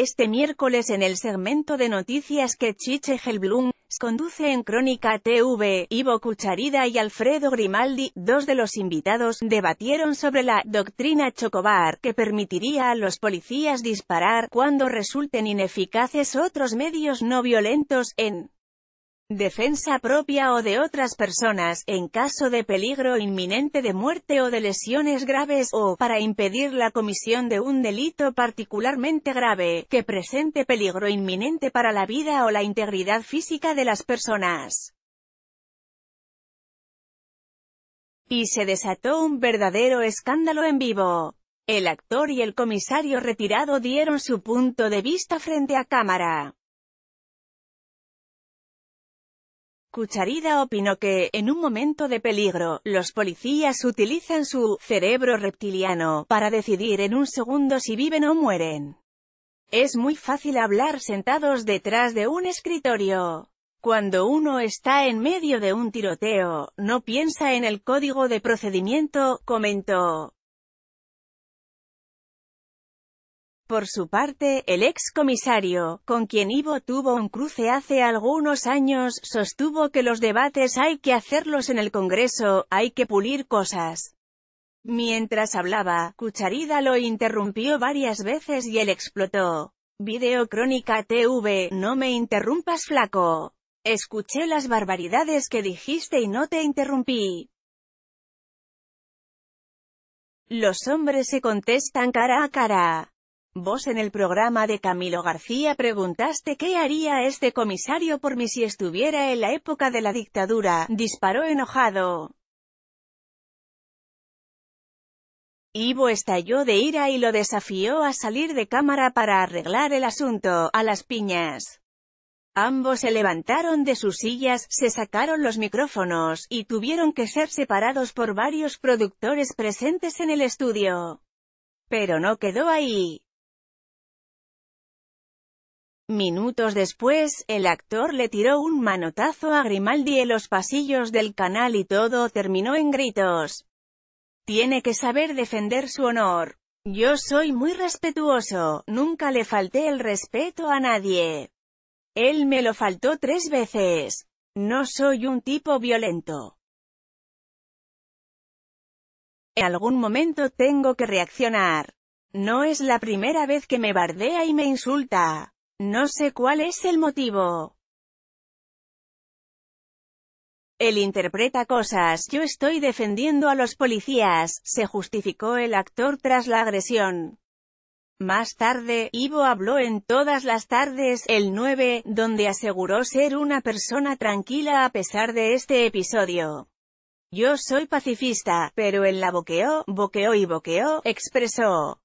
este miércoles en el segmento de noticias que Chiche Helblum conduce en Crónica TV, Ivo Cucharida y Alfredo Grimaldi, dos de los invitados, debatieron sobre la doctrina Chocobar, que permitiría a los policías disparar cuando resulten ineficaces otros medios no violentos, en defensa propia o de otras personas, en caso de peligro inminente de muerte o de lesiones graves, o, para impedir la comisión de un delito particularmente grave, que presente peligro inminente para la vida o la integridad física de las personas. Y se desató un verdadero escándalo en vivo. El actor y el comisario retirado dieron su punto de vista frente a cámara. Cucharida opinó que, en un momento de peligro, los policías utilizan su «cerebro reptiliano» para decidir en un segundo si viven o mueren. Es muy fácil hablar sentados detrás de un escritorio. Cuando uno está en medio de un tiroteo, no piensa en el código de procedimiento, comentó. Por su parte, el ex comisario, con quien Ivo tuvo un cruce hace algunos años, sostuvo que los debates hay que hacerlos en el Congreso, hay que pulir cosas. Mientras hablaba, Cucharida lo interrumpió varias veces y él explotó. Video Crónica TV, no me interrumpas flaco. Escuché las barbaridades que dijiste y no te interrumpí. Los hombres se contestan cara a cara. Vos en el programa de Camilo García preguntaste qué haría este comisario por mí si estuviera en la época de la dictadura, disparó enojado. Ivo estalló de ira y lo desafió a salir de cámara para arreglar el asunto, a las piñas. Ambos se levantaron de sus sillas, se sacaron los micrófonos, y tuvieron que ser separados por varios productores presentes en el estudio. Pero no quedó ahí. Minutos después, el actor le tiró un manotazo a Grimaldi en los pasillos del canal y todo terminó en gritos. Tiene que saber defender su honor. Yo soy muy respetuoso, nunca le falté el respeto a nadie. Él me lo faltó tres veces. No soy un tipo violento. En algún momento tengo que reaccionar. No es la primera vez que me bardea y me insulta. No sé cuál es el motivo. Él interpreta cosas, yo estoy defendiendo a los policías, se justificó el actor tras la agresión. Más tarde, Ivo habló en todas las tardes, el 9, donde aseguró ser una persona tranquila a pesar de este episodio. Yo soy pacifista, pero él la boqueó, boqueó y boqueó, expresó.